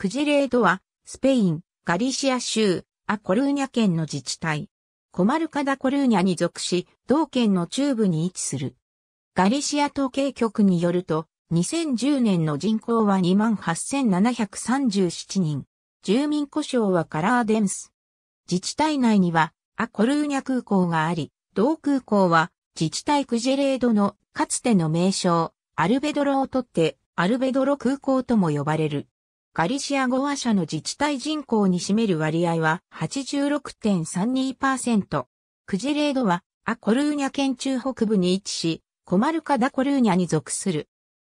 クジレードは、スペイン、ガリシア州、アコルーニャ県の自治体。コマルカダコルーニャに属し、同県の中部に位置する。ガリシア統計局によると、2010年の人口は28,737人。住民故障はカラーデンス。自治体内には、アコルーニャ空港があり、同空港は、自治体クジェレードのかつての名称、アルベドロをとって、アルベドロ空港とも呼ばれる。ガリシア語話者の自治体人口に占める割合は86.32%。クジレードはアコルーニャ県中北部に位置し、コマルカダコルーニャに属する。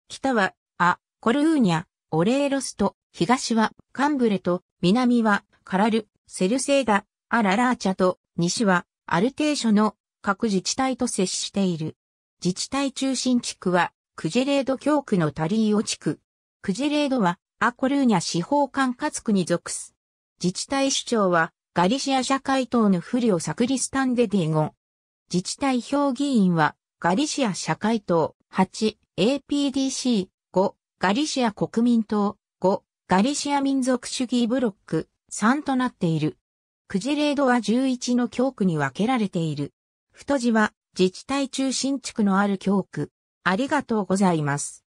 北はア、コルーニャ、オレーロスと、東はカンブレと、南はカラル、セルセーダ、アララーチャと、西はアルテーショの各自治体と接している。自治体中心地区は、クジェレード教区のタリーオ地区。クジェレードは、アコルーニャ司法管轄区に属す。自治体首長は、ガリシア社会党の不良サクリスタンデディゴ。自治体評議員は、ガリシア社会党8、APDC 5、ガリシア国民党5、ガリシア民族主義ブロック3となっている。クジレードは11の教区に分けられている。太字は自治体中心地区のある教区。ありがとうございます。